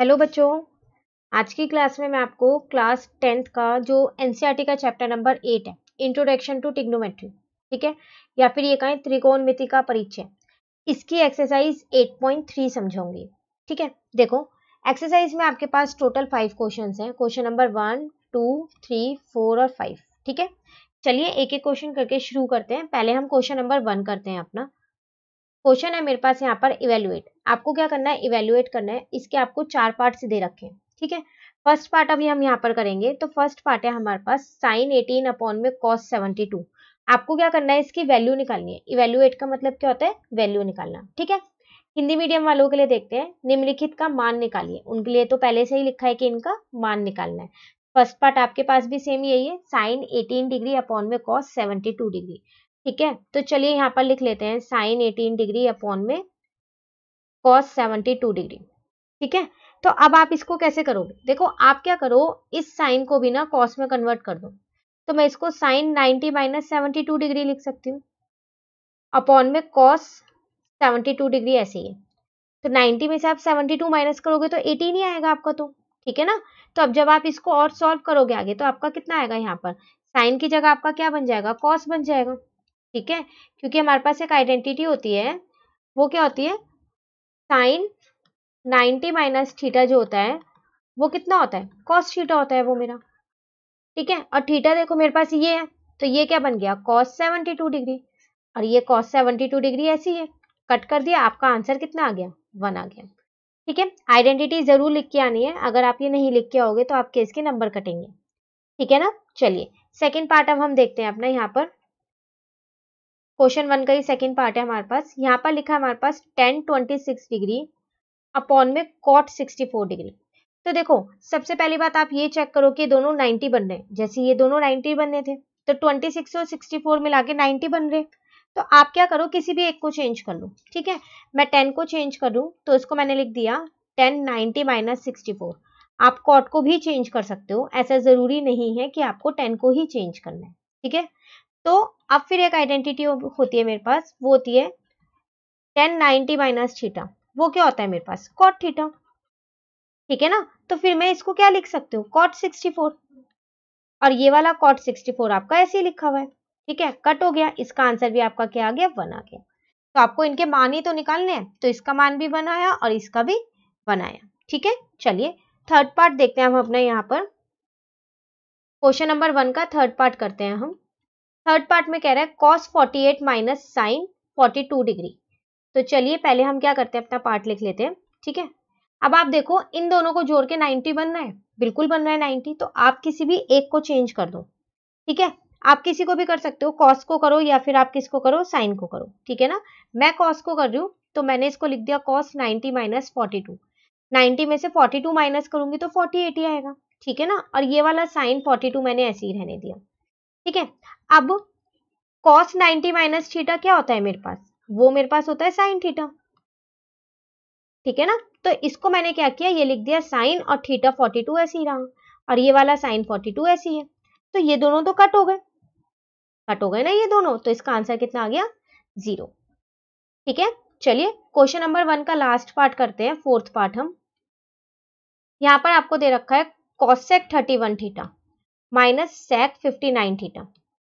Hello बच्चों आज की क्लास में मैं आपको क्लास टेंथ का जो एन e का चैप्टर नंबर एट है इंट्रोडक्शन टू टिग्नोमेट्री ठीक है या फिर ये कहें त्रिकोण मिति का परिचय इसकी एक्सरसाइज 8.3 समझाऊंगी ठीक है देखो एक्सरसाइज में आपके पास टोटल फाइव क्वेश्चन हैं question number one two three four और फाइव ठीक है चलिए एक एक क्वेश्चन करके शुरू करते हैं पहले हम क्वेश्चन नंबर वन करते हैं अपना क्वेश्चन है मेरे पास यहाँ पर इवेल्युएट आपको क्या करना है इवेल्युएट करना है इसके आपको चार पार्ट दे रखे हैं ठीक है फर्स्ट पार्ट अभी हम यहाँ पर करेंगे तो फर्स्ट पार्ट है हमारे पास साइन एटीन अपॉन में कॉस सेवेंटी टू आपको क्या करना है इसकी वैल्यू निकालनी है इवेल्युएट का मतलब क्या होता है वैल्यू निकालना ठीक है हिंदी मीडियम वालों के लिए देखते हैं निम्नलिखित का मान निकालिए उनके लिए तो पहले से ही लिखा है कि इनका मान निकालना है फर्स्ट पार्ट आपके पास भी सेम यही है साइन एटीन डिग्री अपॉन में कॉस सेवेंटी टू डिग्री ठीक है तो चलिए यहाँ पर लिख लेते हैं साइन एटीन डिग्री अपॉन में कॉस सेवेंटी टू डिग्री ठीक है तो अब आप इसको कैसे करोगे देखो आप क्या करो इस साइन को भी ना कॉस में कन्वर्ट कर दो तो मैं इसको sine 90 minus seventy two degree लिख सकती हूँ अपॉन में कॉस सेवेंटी टू डिग्री ऐसे ही है तो 90 में से आप 72 माइनस करोगे तो 18 ही आएगा आपका तो ठीक है ना तो अब जब आप इसको और सॉल्व करोगे आगे तो आपका कितना आएगा यहाँ पर साइन की जगह आपका क्या बन जाएगा कॉस बन जाएगा ठीक है क्योंकि हमारे पास एक आइडेंटिटी होती है वो क्या होती है साइन 90 माइनस थीटा जो होता है वो कितना होता है कॉस थीटा होता है वो मेरा ठीक है और थीटा देखो मेरे पास ये है तो ये क्या बन गया कॉस टू डिग्री और ये कॉस टू डिग्री ऐसी है कट कर दिया आपका आंसर कितना आ गया वन आ गया ठीक है आइडेंटिटी जरूर लिख के आनी है अगर आप ये नहीं लिख के आओगे तो आपके इसके नंबर कटेंगे ठीक है ना चलिए सेकेंड पार्ट अब हम देखते हैं अपना यहाँ पर क्वेश्चन वन का ही सेकेंड पार्ट है हमारे पास यहाँ पर लिखा है हमारे पास tan twenty six degree upon में कॉट सिक्सटी फोर डिग्री तो देखो सबसे पहली बात आप ये चेक करो कि दोनों नाइन्टी बन रहे हैं जैसे ये दोनों नाइन्टी बन रहे थे तो ट्वेंटी सिक्स और सिक्सटी फोर मिला के नाइन्टी बन रहे तो आप क्या करो किसी भी एक को चेंज कर लो ठीक है मैं टेन को चेंज कर लूँ तो इसको मैंने लिख दिया tan ninety minus sixty four आप कॉट को भी चेंज कर सकते हो ऐसा ज़रूरी नहीं है कि आपको टेन को ही चेंज करना है ठीक है तो अब फिर एक आइडेंटिटी होती है मेरे पास वो होती है टेन नाइनटी माइनस थीटा वो क्या होता है मेरे पास कॉट थीटा ठीक है ना तो फिर मैं इसको क्या लिख सकती हूँ कॉट सिक्सटी फोर और ये वाला कॉट सिक्सटी फोर आपका ऐसे ही लिखा हुआ है ठीक है कट हो गया इसका आंसर भी आपका क्या आ गया वन आ गया तो आपको इनके मान ही तो निकालने हैं तो इसका मान भी बनाया और इसका भी बनाया ठीक है चलिए थर्ड पार्ट देखते हैं हम अपना यहाँ पर क्वेश्चन नंबर वन का थर्ड पार्ट करते हैं हम थर्ड पार्ट में कह रहा है cos 48 eight minus sine forty degree तो चलिए पहले हम क्या करते हैं अपना पार्ट लिख लेते हैं ठीक है अब आप देखो इन दोनों को जोड़ के 90 बन रहा है बिल्कुल बन रहा है 90 तो आप किसी भी एक को चेंज कर दो ठीक है आप किसी को भी कर सकते हो कॉस को करो या फिर आप किसको करो साइन को करो ठीक है ना मैं कॉस को कर रही हूँ तो मैंने इसको लिख दिया कॉस 90 माइनस फोर्टी नाइन्टी में से फोर्टी टू माइनस करूंगी तो फोर्टी एट ही आएगा ठीक है ना और ये वाला साइन फोर्टी टू मैंने ऐसे ही रहने दिया ठीक है अब कॉस 90 माइनस थीटा क्या होता है मेरे पास वो मेरे पास होता है साइन थीटा ठीक है ना तो इसको मैंने क्या किया ये लिख दिया साइन और थीटा 42 टू रहा और ये वाला साइन 42 ऐसी है तो ये दोनों तो कट हो गए कट हो गए ना ये दोनों तो इसका आंसर कितना आ गया जीरो ठीक है चलिए क्वेश्चन नंबर वन का लास्ट पार्ट करते हैं फोर्थ पार्ट हम यहाँ पर आपको दे रखा है cosec thirty one theta minus sec fifty nine theta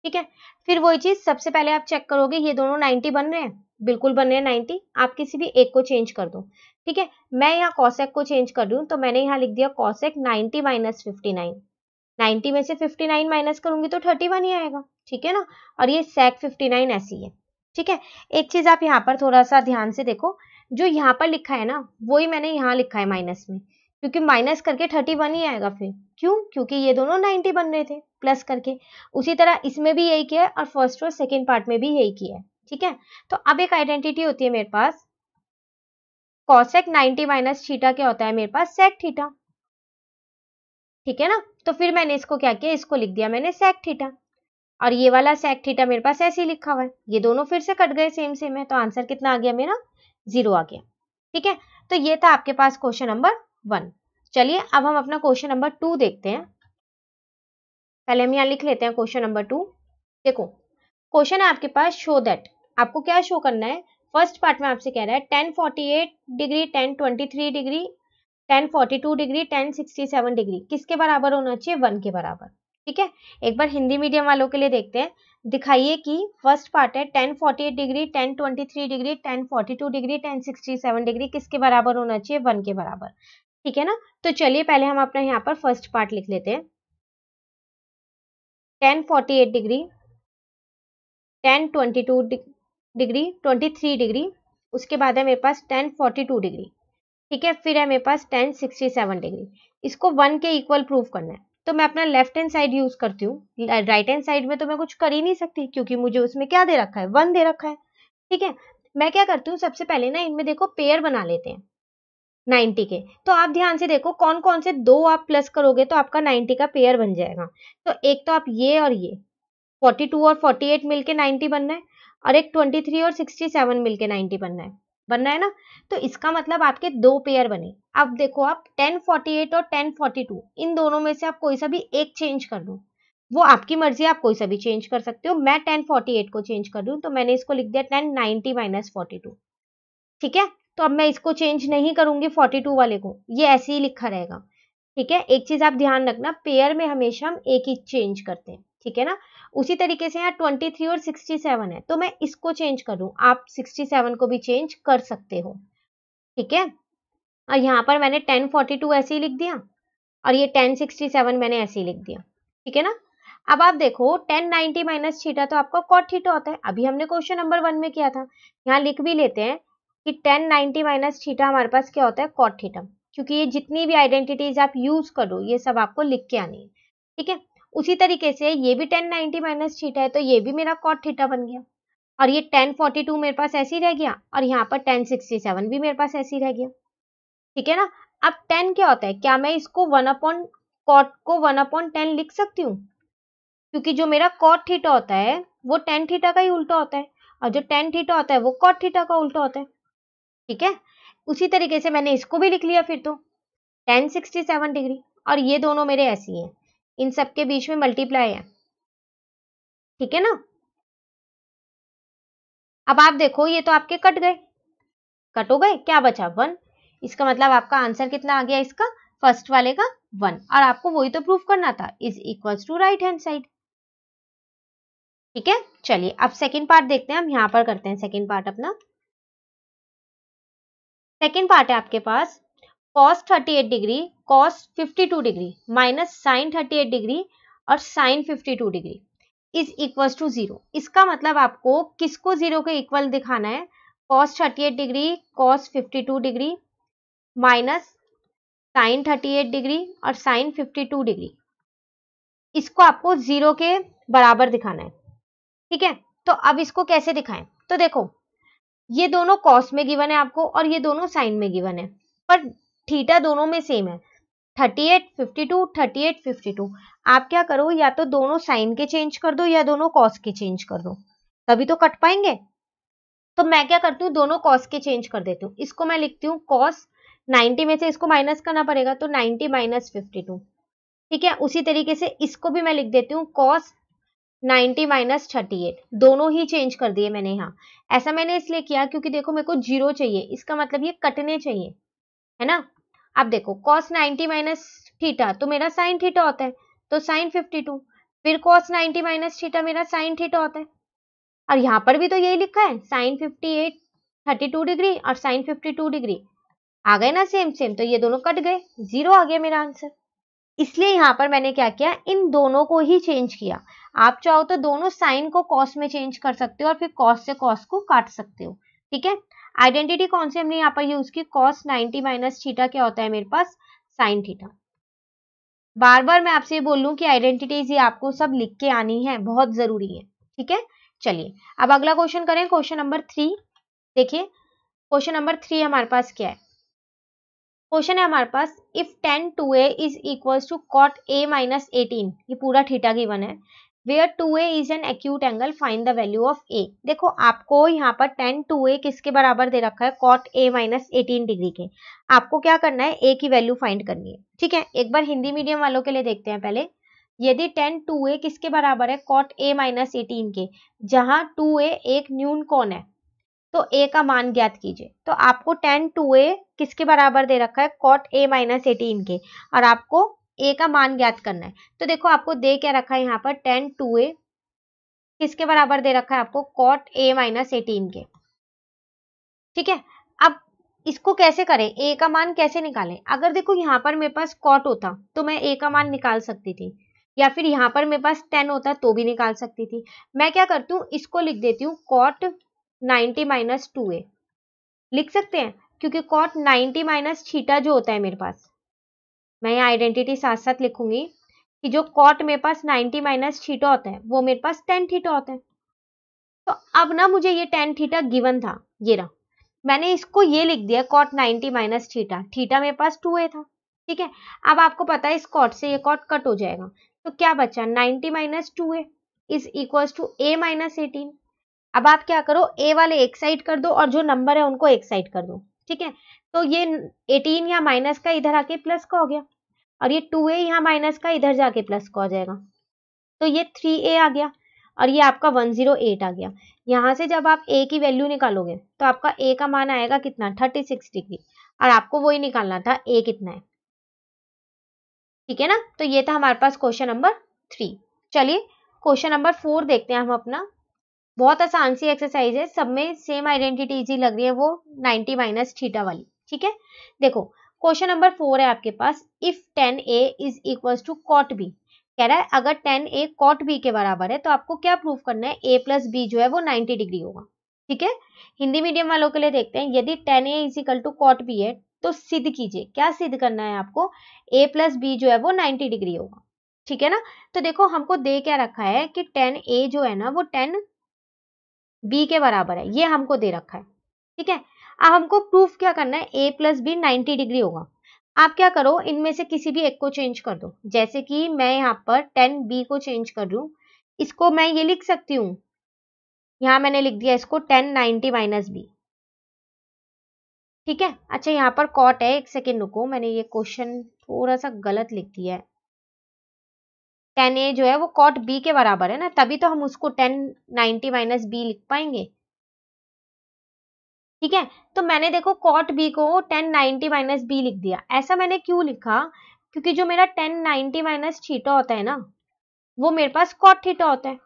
ठीक है फिर वही चीज सबसे पहले आप चेक करोगे ये दोनों नाइन्टी बन रहे हैं बिल्कुल बन रहे हैं नाइन्टी आप किसी भी एक को चेंज कर दो ठीक है मैं यहाँ कॉसेक को चेंज कर रही हूँ तो मैंने यहाँ लिख दिया cosec ninety minus fifty nine ninety में से फिफ्टी नाइन माइनस करूंगी तो थर्टी वन ही आएगा ठीक है ना और ये सेक फिफ्टी नाइन ऐसी है ठीक है एक चीज आप यहाँ पर थोड़ा सा ध्यान से देखो जो यहाँ पर लिखा है ना वही मैंने यहाँ लिखा है माइनस में क्योंकि माइनस करके थर्टी वन ही आएगा फिर क्यों क्योंकि ये दोनों नाइन्टी बन रहे थे प्लस करके उसी तरह इसमें भी यही किया है और फर्स्ट और सेकेंड पार्ट में भी यही किया है ठीक है तो अब एक आइडेंटिटी होती है मेरे पास कॉसेक नाइन्टी माइनस थीटा क्या होता है मेरे पास सेक थीटा ठीक है ना तो फिर मैंने इसको क्या किया इसको लिख दिया मैंने सेक थीटा और ये वाला सेक थीटा मेरे पास ऐसे ही लिखा हुआ है ये दोनों फिर से कट गए सेम सेम है तो आंसर कितना आ गया मेरा जीरो आ गया ठीक है तो ये था आपके पास क्वेश्चन नंबर वन चलिए अब हम अपना क्वेश्चन नंबर टू देखते हैं पहले हम यहाँ लिख लेते हैं क्वेश्चन नंबर टू देखो क्वेश्चन है आपके पास शो दैट आपको क्या शो करना है फर्स्ट पार्ट में आपसे कह रहा है tan forty eight degree tan twenty three degree tan forty two degree tan sixty seven degree किसके बराबर होना चाहिए वन के बराबर ठीक है एक बार हिंदी मीडियम वालों के लिए देखते हैं दिखाइए कि फर्स्ट पार्ट है tan forty eight degree tan twenty three degree tan forty two degree tan sixty seven degree किसके बराबर होना चाहिए वन के बराबर ठीक है ना तो चलिए पहले हम अपना यहाँ पर फर्स्ट पार्ट लिख लेते हैं tan forty eight degree tan twenty two degree twenty three degree उसके बाद है मेरे पास टेन फोर्टी टू डिग्री ठीक है फिर है मेरे पास टेन सिक्सटी सेवन डिग्री इसको वन के इक्वल प्रूफ करना है तो मैं अपना लेफ्ट हैंड साइड यूज करती हूँ राइट हैंड साइड में तो मैं कुछ कर ही नहीं सकती क्योंकि मुझे उसमें क्या दे रखा है वन दे रखा है ठीक है मैं क्या करती हूँ सबसे पहले ना इनमें देखो पेयर बना लेते हैं 90 के तो आप ध्यान से देखो कौन कौन से दो आप प्लस करोगे तो आपका 90 का पेयर बन जाएगा तो एक तो आप ये और ये 42 और 48 मिलके 90 बनना है और एक 23 और 67 मिलके 90 बनना है बनना है ना तो इसका मतलब आपके दो पेयर बने अब देखो आप 1048 और 1042 इन दोनों में से आप कोई सा भी एक चेंज कर दो वो आपकी मर्जी आप कोई सा भी चेंज कर सकते हो मैं टेन को चेंज कर दूँ तो मैंने इसको लिख दिया टेन नाइन्टी माइनस ठीक है तो अब मैं इसको चेंज नहीं करूंगी 42 वाले को ये ऐसे ही लिखा रहेगा ठीक है एक चीज आप ध्यान रखना पेयर में हमेशा हम एक ही चेंज करते हैं ठीक है ना उसी तरीके से यहाँ 23 और 67 है तो मैं इसको चेंज करूँ आप 67 को भी चेंज कर सकते हो ठीक है और यहाँ पर मैंने 1042 ऐसे ही लिख दिया और ये 1067 मैंने ऐसे ही लिख दिया ठीक है ना अब आप देखो 1090 नाइनटी माइनस छीटा तो आपका कॉट थीटा होता है अभी हमने क्वेश्चन नंबर वन में किया था यहाँ लिख भी लेते हैं कि टेन नाइनटी माइनस थीटा हमारे पास क्या होता है कॉट थीटा क्योंकि ये जितनी भी आइडेंटिटीज आप यूज करो ये सब आपको लिख के आनी है ठीक है उसी तरीके से ये भी टेन नाइनटी माइनस थीटा है तो ये भी मेरा कॉट थीटा बन गया और ये टेन फोर्टी टू मेरे पास ऐसी रह गया और यहाँ पर टेन सिक्सटी सेवन भी मेरे पास ऐसी रह गया ठीक है ना अब टेन क्या होता है क्या मैं इसको वन अपॉन कॉट को वन अपॉन टेन लिख सकती हूँ क्योंकि जो मेरा कॉट थीटा होता है वो टेन थीटा का ही उल्टा होता है और जो टेन थीटा होता है वो कॉट थीटा का उल्टा होता है ठीक है उसी तरीके से मैंने इसको भी लिख लिया फिर तो टेन सिक्सटी सेवन डिग्री और ये दोनों मेरे ऐसी हैं इन सब के बीच में मल्टीप्लाई है ठीक है ना अब आप देखो ये तो आपके कट गए कट हो गए क्या बचा वन इसका मतलब आपका आंसर कितना आ गया इसका फर्स्ट वाले का वन और आपको वही तो प्रूफ करना था is equals to right hand side ठीक है चलिए अब सेकेंड पार्ट देखते हैं हम यहां पर करते हैं सेकेंड पार्ट अपना सेकेंड पार्ट है आपके पास cos 38 degree cos 52 degree minus sine 38 degree और sine 52 degree is equal to zero इसका मतलब आपको किसको जीरो के इक्वल दिखाना है cos 38 degree cos 52 degree minus sine 38 degree और साइन 52 डिग्री इसको आपको जीरो के बराबर दिखाना है ठीक है तो अब इसको कैसे दिखाएं तो देखो ये दोनों कॉस में गिवन है आपको और ये दोनों साइन में गिवन है पर थीटा दोनों में सेम है 38, 52, 38, 52 आप क्या करो या तो दोनों साइन के चेंज कर दो या दोनों कॉस के चेंज कर दो तभी तो कट पाएंगे तो मैं क्या करती हूँ दोनों कॉस के चेंज कर देती हूँ इसको मैं लिखती हूँ कॉस 90 में से इसको माइनस करना पड़ेगा तो 90 माइनस फिफ्टी ठीक है उसी तरीके से इसको भी मैं लिख देती हूँ कॉस 90 माइनस थर्टी एट दोनों ही चेंज कर दिए मैंने यहाँ ऐसा मैंने इसलिए किया क्योंकि देखो मेरे को जीरो चाहिए इसका मतलब ये कटने चाहिए है ना अब देखो कॉस 90 माइनस थीटा तो मेरा साइन थीटा होता है तो साइन 52 फिर कॉस 90 माइनस थीटा मेरा साइन थीटा होता है और यहाँ पर भी तो यही लिखा है साइन थर्टी टू डिग्री और साइन टू डिग्री आ गए ना सेम सेम तो ये दोनों कट गए जीरो आ गया मेरा आंसर इसलिए यहाँ पर मैंने क्या किया इन दोनों को ही चेंज किया आप चाहो तो दोनों साइन को कॉस में चेंज कर सकते हो और फिर कॉस से कॉस को काट सकते हो ठीक है आइडेंटिटी कौन सी हमने यहाँ पर यूज की कॉस 90 माइनस थीटा क्या होता है मेरे पास साइन थीटा बार बार मैं आपसे ये बोल लूँ कि आइडेंटिटीज ये आपको सब लिख के आनी है बहुत जरूरी है ठीक है चलिए अब अगला क्वेश्चन करें क्वेश्चन नंबर थ्री देखिए क्वेश्चन नंबर थ्री हमारे पास क्या है क्वेश्चन है हमारे पास if tan two A is equal to cot A minus eighteen ये पूरा थीटा गिवन है where two A is an acute angle find the value of A देखो आपको यहाँ पर टेन टू ए किसके बराबर दे रखा है cot A minus eighteen degree के आपको क्या करना है ए की वैल्यू फाइंड करनी है ठीक है एक बार हिंदी मीडियम वालों के लिए देखते हैं पहले यदि टेन टू ए किसके बराबर है कॉट ए माइनस एटीन के जहाँ टू ए एक न्यून कौन है तो ए का मान ज्ञात कीजिए तो आपको टेन टू ए किसके बराबर दे रखा है कॉट ए माइनस एटीन के और आपको ए का मान ज्ञात करना है तो देखो आपको दे क्या रखा है यहाँ पर टेन टू ए किसके बराबर दे रखा है आपको कॉट ए माइनस एटीन के ठीक है अब इसको कैसे करें ए का मान कैसे निकालें अगर देखो यहाँ पर मेरे पास कॉट होता तो मैं ए का मान निकाल सकती थी या फिर यहाँ पर मेरे पास टेन होता तो भी निकाल सकती थी मैं क्या करती हूँ इसको लिख देती हूँ cot ninety minus two A लिख सकते हैं क्योंकि कॉट नाइनटी माइनस छीटा जो होता है मेरे पास मैं यहाँ आइडेंटिटी साथ साथ लिखूंगी कि जो कॉट मेरे पास 90 माइनस थीटा होता है वो मेरे पास टेन थीटा होता है तो अब ना मुझे ये टेन थीटा गिवन था ये रहा मैंने इसको ये लिख दिया कॉट 90 माइनस थीटा थीटा मेरे पास टू ए था ठीक है अब आपको पता है इस कॉट से ये कॉट कट हो जाएगा तो क्या बचा 90 minus two A is equal to A minus eighteen अब आप क्या करो ए वाले एक साइड कर दो और जो नंबर है उनको एक साइड कर दो ठीक है तो ये एटीन या माइनस का इधर आके प्लस का हो गया और ये टू ए यहाँ माइनस का इधर जाके प्लस का हो जाएगा तो ये थ्री ए आ गया और ये आपका वन जीरो एट आ गया यहाँ से जब आप ए की वैल्यू निकालोगे तो आपका ए का मान आएगा कितना थर्टी सिक्स डिग्री और आपको वही निकालना था ए कितना है ठीक है ना तो ये था हमारे पास क्वेश्चन नंबर थ्री चलिए क्वेश्चन नंबर फोर देखते हैं हम अपना बहुत आसान सी एक्सरसाइज है सब में सेम आइडेंटिटी लग रही है वो नाइनटी माइनस थीटा वाली ठीक है देखो क्वेश्चन नंबर फोर है आपके पास if tan A is equal to cot B कह रहा है अगर टेन ए कॉट बी के बराबर है तो आपको क्या प्रूव करना है ए प्लस बी जो है वो नाइन्टी डिग्री होगा ठीक है हिंदी मीडियम वालों के लिए देखते हैं यदि tan A is equal to cot B है तो सिद्ध कीजिए क्या सिद्ध करना है आपको ए प्लस बी जो है वो नाइन्टी डिग्री होगा ठीक है ना तो देखो हमको दे क्या रखा है कि टेन ए जो है ना वो टेन बी के बराबर है ये हमको दे रखा है ठीक है अब हमको प्रूफ क्या करना है A plus B ninety degree होगा आप क्या करो इनमें से किसी भी एक को चेंज कर दो जैसे कि मैं यहाँ पर टेन बी को चेंज कर रू इसको मैं ये लिख सकती हूँ यहाँ मैंने लिख दिया इसको टेन नाइन्टी माइनस बी ठीक है अच्छा यहाँ पर कॉट है एक सेकेंड रुको मैंने ये क्वेश्चन थोड़ा सा गलत लिख दिया है टेन ए जो है वो कॉट बी के बराबर है ना तभी तो हम उसको टेन नाइन्टी माइनस बी लिख पाएंगे ठीक है तो मैंने देखो कॉट बी को टेन नाइन्टी माइनस बी लिख दिया ऐसा मैंने क्यों लिखा क्योंकि जो मेरा टेन नाइनटी माइनस थीटा होता है ना वो मेरे पास कॉट थीटा होता है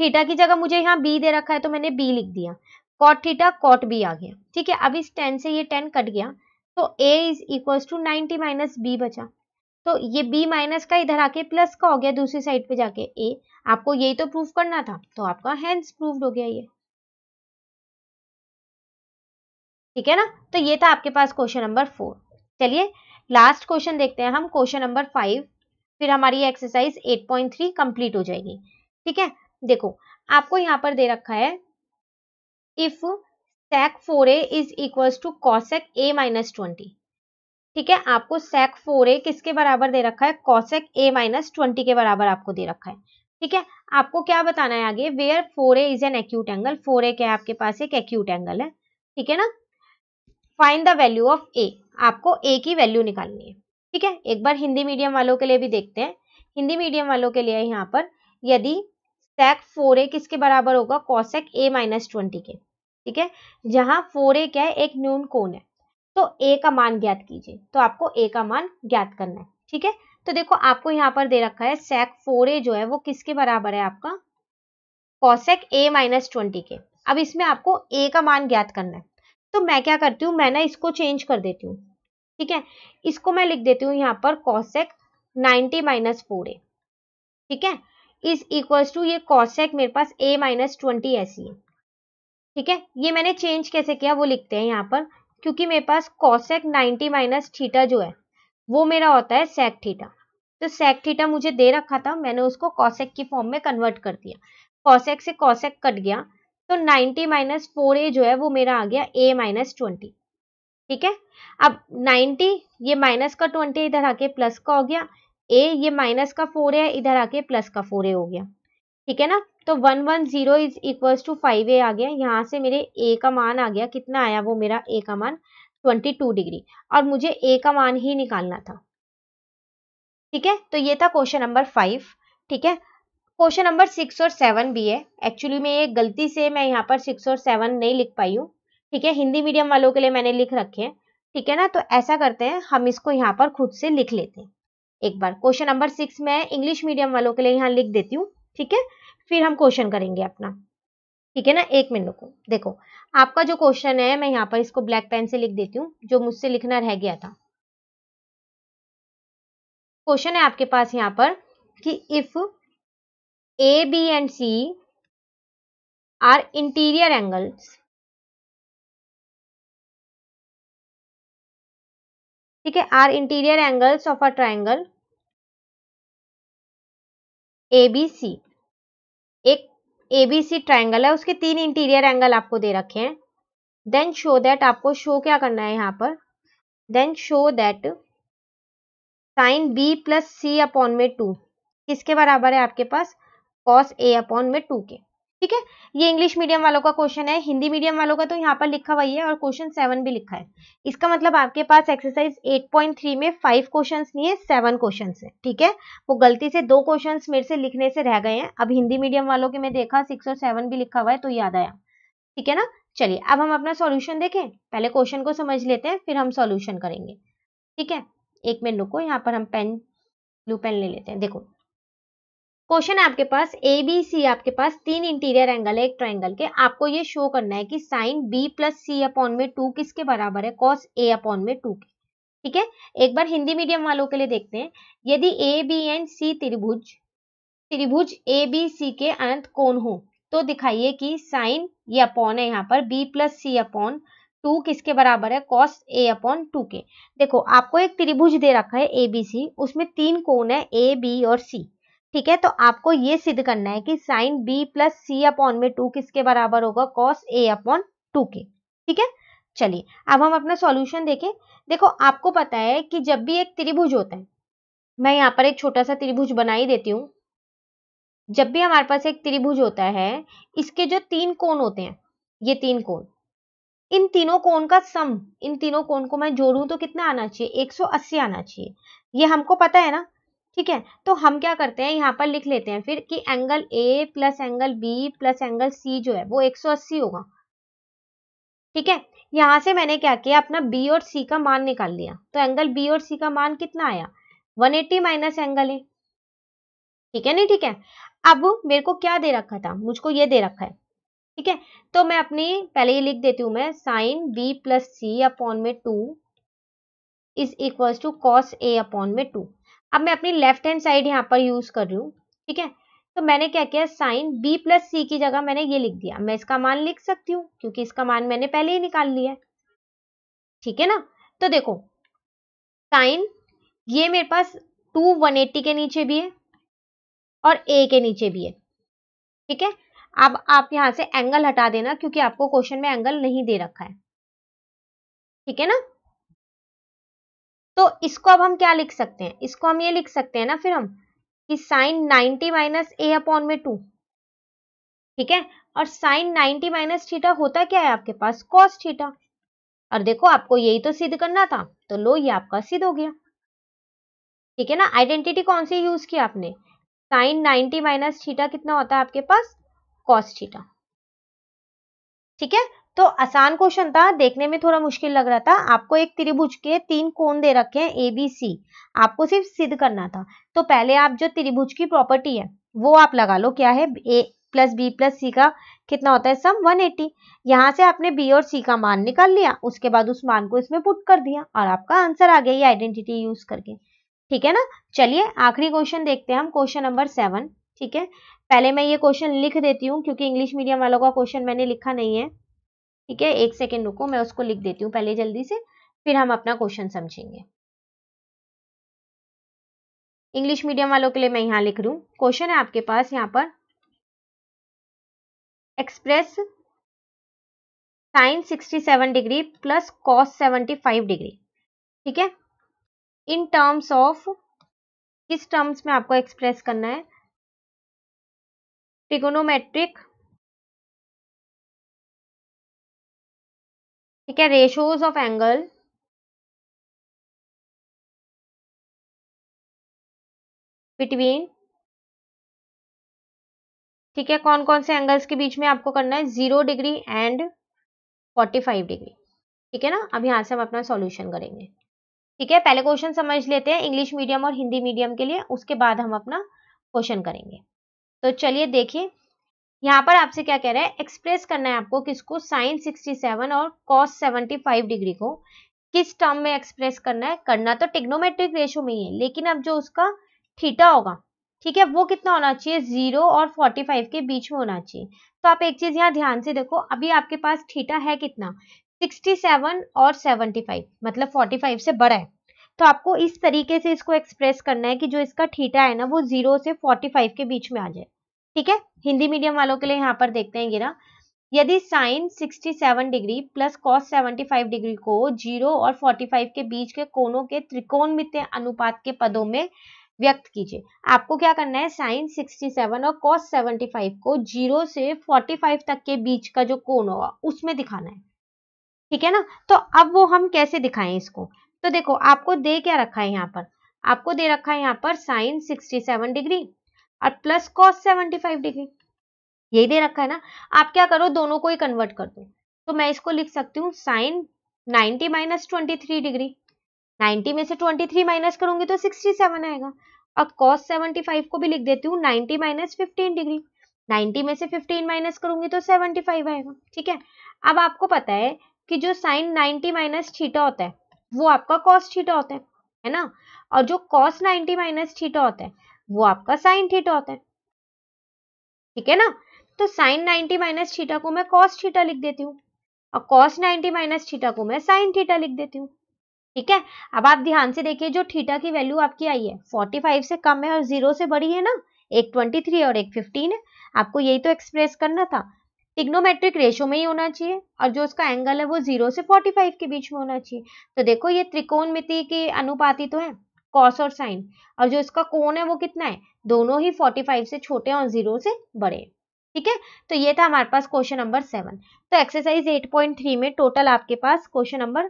थीटा की जगह मुझे यहाँ बी दे रखा है तो मैंने बी लिख दिया कॉट थीटा कॉट बी आ गया ठीक है अब इस टेन से ये टेन कट गया तो A is equal to ninety minus B बचा तो ये बी माइनस का इधर आके प्लस का हो गया दूसरी साइड पे जाके ए आपको यही तो प्रूफ करना था तो आपका हैंड्स प्रूफ हो गया ये ठीक है ना तो ये था आपके पास क्वेश्चन नंबर फोर चलिए लास्ट क्वेश्चन देखते हैं हम क्वेश्चन नंबर फाइव फिर हमारी एट एक्सरसाइज 8.3 कंप्लीट हो जाएगी ठीक है देखो आपको यहाँ पर दे रखा है if sec 4a is equal to cosec a minus twenty ठीक है आपको फोर 4a किसके बराबर दे रखा है कॉसेक a माइनस ट्वेंटी के बराबर आपको दे रखा है ठीक है आपको क्या बताना है आगे where 4a is an acute angle 4a क्या है आपके पास एक एक्यूट एंगल है ठीक है ना find the value of A आपको ए की वैल्यू निकालनी है ठीक है एक बार हिंदी मीडियम वालों के लिए भी देखते हैं हिंदी मीडियम वालों के लिए यहाँ पर यदि सेक फोर ए किसके बराबर होगा कॉसेक ए माइनस ट्वेंटी के ठीक है जहाँ ए क्या है एक न्यून कोण है तो ए का मान ज्ञात कीजिए तो आपको ए का मान ज्ञात करना है ठीक है तो देखो आपको यहाँ पर दे रखा है सेक फोर ए जो है वो किसके बराबर है आपका कॉसेक ए माइनस ट्वेंटी के अब इसमें आपको ए का मान ज्ञात करना है तो मैं क्या करती हूँ मैं ना इसको चेंज कर देती हूँ ठीक है इसको मैं लिख देती हूँ यहाँ पर cosec ninety minus four A ठीक है इस इक्वल्स टू ये कॉसेक मेरे पास ए माइनस ट्वेंटी ऐसी है ठीक है ये मैंने चेंज कैसे किया वो लिखते हैं यहाँ पर क्योंकि मेरे पास कॉसेक नाइन्टी माइनस थीटा जो है वो मेरा होता है सेक थीटा तो सेक थीटा मुझे दे रखा था मैंने उसको कॉसेक की फॉर्म में कन्वर्ट कर दिया कॉसेक से कॉसेक कट गया तो 90 माइनस फोर ए जो है वो मेरा आ गया ए माइनस ट्वेंटी ठीक है अब 90 ये माइनस का 20 इधर आके प्लस का हो गया ए ये माइनस का 4 है इधर आके प्लस का 4 ए हो गया ठीक है ना तो 110 one zero is equals to five A आ गया यहाँ से मेरे ए का मान आ गया कितना आया वो मेरा ए का मान 22 डिग्री और मुझे ए का मान ही निकालना था ठीक है तो ये था क्वेश्चन नंबर फाइव ठीक है क्वेश्चन नंबर सिक्स और सेवन भी है एक्चुअली में ये गलती से मैं यहाँ पर सिक्स और सेवन नहीं लिख पाई हूँ ठीक है हिंदी मीडियम वालों के लिए मैंने लिख रखे हैं ठीक है ना तो ऐसा करते हैं हम इसको यहाँ पर खुद से लिख लेते हैं एक बार क्वेश्चन नंबर सिक्स मैं इंग्लिश मीडियम वालों के लिए यहाँ लिख देती हूँ ठीक है फिर हम क्वेश्चन करेंगे अपना ठीक है ना एक मिनट को देखो आपका जो क्वेश्चन है मैं यहाँ पर इसको ब्लैक पेन से लिख देती हूँ जो मुझसे लिखना रह गया था क्वेश्चन है आपके पास यहाँ पर कि if A, B and C are interior angles. ठीक है are interior angles of a triangle A B C एक ए बी सी ट्राइंगल है उसके तीन इंटीरियर एंगल आपको दे रखे हैं देन शो दैट आपको शो क्या करना है यहाँ पर then show that sine B plus C upon में टू किसके बराबर है आपके पास कॉस ए अपॉन में टू के ठीक है ये इंग्लिश मीडियम वालों का क्वेश्चन है हिंदी मीडियम वालों का तो यहाँ पर लिखा हुआ है और क्वेश्चन सेवन भी लिखा है इसका मतलब आपके पास एक्सरसाइज 8.3 में फाइव क्वेश्चन नहीं है सेवन क्वेश्चन है ठीक है वो गलती से दो क्वेश्चन मेरे से लिखने से रह गए हैं अब हिंदी मीडियम वालों के मैं देखा सिक्स और सेवन भी लिखा हुआ है तो याद आया ठीक है ना चलिए अब हम अपना सोल्यूशन देखें पहले क्वेश्चन को समझ लेते हैं फिर हम सोल्यूशन करेंगे ठीक है एक मिनट रुको यहाँ पर हम पेन ब्लू पेन ले लेते हैं देखो क्वेश्चन है आपके पास ए बी सी आपके पास तीन इंटीरियर एंगल है एक ट्राइंगल के आपको ये शो करना है कि sine B plus C upon में टू किसके बराबर है कॉस ए अपॉन में टू के ठीक है एक बार हिंदी मीडियम वालों के लिए देखते हैं यदि ए बी एंड सी त्रिभुज त्रिभुज ए बी सी के अंत कोण हो तो दिखाइए कि साइन ये अपॉन है यहाँ पर B plus C upon two किसके बराबर है कॉस ए अपॉन टू के देखो आपको एक त्रिभुज दे रखा है ए बी सी उसमें तीन कोण है ए बी और सी ठीक है तो आपको ये सिद्ध करना है कि sine B plus C upon में टू किसके बराबर होगा कॉस ए अपॉन टू के ठीक है चलिए अब हम अपना सॉल्यूशन देखें देखो आपको पता है कि जब भी एक त्रिभुज होता है मैं यहाँ पर एक छोटा सा त्रिभुज बना ही देती हूँ जब भी हमारे पास एक त्रिभुज होता है इसके जो तीन कोण होते हैं ये तीन कोण इन तीनों कोण का सम इन तीनों कोण को मैं जोड़ू तो कितना आना चाहिए 180 आना चाहिए ये हमको पता है ना ठीक है तो हम क्या करते हैं यहाँ पर लिख लेते हैं फिर कि angle A plus angle B plus angle C जो है वो 180 होगा ठीक है यहां से मैंने क्या किया अपना बी और सी का मान निकाल लिया तो एंगल बी और सी का मान कितना आया 180 एट्टी माइनस एंगल ए ठीक है नहीं ठीक है अब मेरे को क्या दे रखा था मुझको ये दे रखा है ठीक है तो मैं अपनी पहले ये लिख देती हूँ मैं sine B plus C upon में two is equal to cos A upon में टू अब मैं अपनी लेफ्ट हैंड साइड यहाँ पर यूज कर रही हूँ ठीक है तो मैंने क्या किया साइन बी प्लस सी की जगह मैंने ये लिख दिया मैं इसका मान लिख सकती हूँ क्योंकि इसका मान मैंने पहले ही निकाल लिया है ठीक है ना तो देखो साइन ये मेरे पास टू वन एट्टी के नीचे भी है और ए के नीचे भी है ठीक है अब आप यहां से एंगल हटा देना क्योंकि आपको क्वेश्चन में एंगल नहीं दे रखा है ठीक है ना तो इसको अब हम क्या लिख सकते हैं इसको हम ये लिख सकते हैं ना फिर हम कि साइन 90 माइनस ए अपॉन में टू ठीक है और साइन 90 माइनस थीटा होता क्या है आपके पास कॉस थीटा और देखो आपको यही तो सिद्ध करना था तो लो ये आपका सिद्ध हो गया ठीक है ना आइडेंटिटी कौन सी यूज की आपने साइन 90 माइनस थीटा कितना होता है आपके पास कॉस थीटा ठीक है तो आसान क्वेश्चन था देखने में थोड़ा मुश्किल लग रहा था आपको एक त्रिभुज के तीन कोण दे रखे हैं ए बी सी आपको सिर्फ सिद्ध करना था तो पहले आप जो त्रिभुज की प्रॉपर्टी है वो आप लगा लो क्या है A plus B plus C का कितना होता है सम 180 एटी यहाँ से आपने बी और सी का मान निकाल लिया उसके बाद उस मान को इसमें पुट कर दिया और आपका आंसर आ गया ये आइडेंटिटी यूज करके ठीक है ना चलिए आखिरी क्वेश्चन देखते हैं हम क्वेश्चन नंबर सेवन ठीक है पहले मैं ये क्वेश्चन लिख देती हूँ क्योंकि इंग्लिश मीडियम वालों का क्वेश्चन मैंने लिखा नहीं है ठीक है एक सेकेंड रुको मैं उसको लिख देती हूँ पहले जल्दी से फिर हम अपना क्वेश्चन समझेंगे इंग्लिश मीडियम वालों के लिए मैं यहाँ लिख रही हूँ क्वेश्चन है आपके पास यहाँ पर express sine 67 degree plus cos 75 degree ठीक है इन टर्म्स ऑफ किस टर्म्स में आपको एक्सप्रेस करना है ट्रिगोनोमेट्रिक ठीक है रेशोज ऑफ एंगल बिटवीन ठीक है कौन कौन से एंगल्स के बीच में आपको करना है zero degree and forty five degree ठीक है ना अब यहां से हम अपना सॉल्यूशन करेंगे ठीक है पहले क्वेश्चन समझ लेते हैं इंग्लिश मीडियम और हिंदी मीडियम के लिए उसके बाद हम अपना क्वेश्चन करेंगे तो चलिए देखिए यहाँ पर आपसे क्या कह रहे हैं एक्सप्रेस करना है आपको किसको साइन 67 और कॉस 75 डिग्री को किस टर्म में एक्सप्रेस करना है करना तो टिग्नोमेट्रिक रेशो में ही है लेकिन अब जो उसका थीटा होगा ठीक है वो कितना होना चाहिए जीरो और फोर्टी फाइव के बीच में होना चाहिए तो आप एक चीज यहाँ ध्यान से देखो अभी आपके पास थीटा है कितना सिक्सटी सेवन और सेवनटी फाइव मतलब फोर्टी फाइव से बड़ा है तो आपको इस तरीके से इसको एक्सप्रेस करना है कि जो इसका थीटा है ना वो जीरो से फोर्टी फाइव के बीच में आ जाए ठीक है हिंदी मीडियम वालों के लिए यहाँ पर देखते हैं गिरा यदि sine 67 degree plus cos 75 degree को जीरो और 45 के बीच के कोणों के त्रिकोणमितीय अनुपात के पदों में व्यक्त कीजिए आपको क्या करना है साइन 67 और कॉस 75 को जीरो से 45 तक के बीच का जो कोण होगा उसमें दिखाना है ठीक है ना तो अब वो हम कैसे दिखाएं इसको तो देखो आपको दे क्या रखा है यहाँ पर आपको दे रखा है यहाँ पर साइन सिक्सटी डिग्री और प्लस कॉस 75 डिग्री यही दे रखा है ना आप क्या करो दोनों को ही कन्वर्ट कर दो तो मैं इसको लिख सकती हूँ साइन 90 माइनस ट्वेंटी डिग्री 90 में से 23 माइनस करूंगी तो 67 आएगा और कॉस 75 को भी लिख देती हूँ 90 माइनस फिफ्टीन डिग्री 90 में से 15 माइनस करूंगी तो 75 आएगा ठीक है अब आपको पता है कि जो साइन 90 माइनस छीटा होता है वो आपका कॉस छीटा होता है है ना और जो कॉस 90 माइनस छीटा होता है वो आपका साइन थीटा होता है ठीक है ना तो साइन 90 माइनस थीटा को मैं कॉस थीटा लिख देती हूँ और कॉस 90 माइनस थीटा को मैं साइन थीटा लिख देती हूँ ठीक है अब आप ध्यान से देखिए जो थीटा की वैल्यू आपकी आई है 45 से कम है और जीरो से बड़ी है ना एक 23 और एक 15 है आपको यही तो एक्सप्रेस करना था ट्रिग्नोमेट्रिक रेशो में ही होना चाहिए और जो उसका एंगल है वो जीरो से फाइव के बीच में होना चाहिए तो देखो ये त्रिकोणमिति की अनुपाती तो है कॉस और साइन और जो इसका कोण है वो कितना है दोनों ही 45 से छोटे और जीरो से बड़े ठीक है तो ये था हमारे पास क्वेश्चन नंबर सेवन तो एक्सरसाइज 8.3 में टोटल आपके पास क्वेश्चन नंबर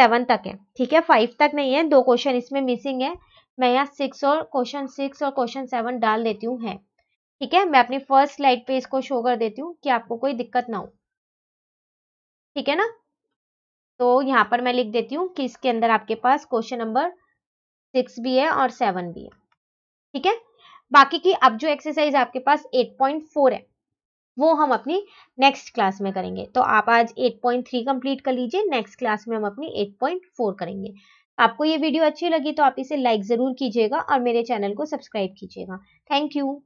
सेवन तक है ठीक है फाइव तक नहीं है दो क्वेश्चन इसमें मिसिंग है मैं यहाँ सिक्स और क्वेश्चन सिक्स और क्वेश्चन सेवन डाल देती हूँ है ठीक है मैं अपनी फर्स्ट स्लाइड पे इसको शो कर देती हूँ कि आपको कोई दिक्कत ना हो ठीक है ना तो यहाँ पर मैं लिख देती हूँ कि इसके अंदर आपके पास क्वेश्चन नंबर सिक्स भी है और सेवन भी है ठीक है बाकी की अब जो एक्सरसाइज आपके पास एट पॉइंट फोर है वो हम अपनी नेक्स्ट क्लास में करेंगे तो आप आज 8.3 कंप्लीट कर लीजिए नेक्स्ट क्लास में हम अपनी 8.4 करेंगे आपको ये वीडियो अच्छी लगी तो आप इसे लाइक ज़रूर कीजिएगा और मेरे चैनल को सब्सक्राइब कीजिएगा थैंक यू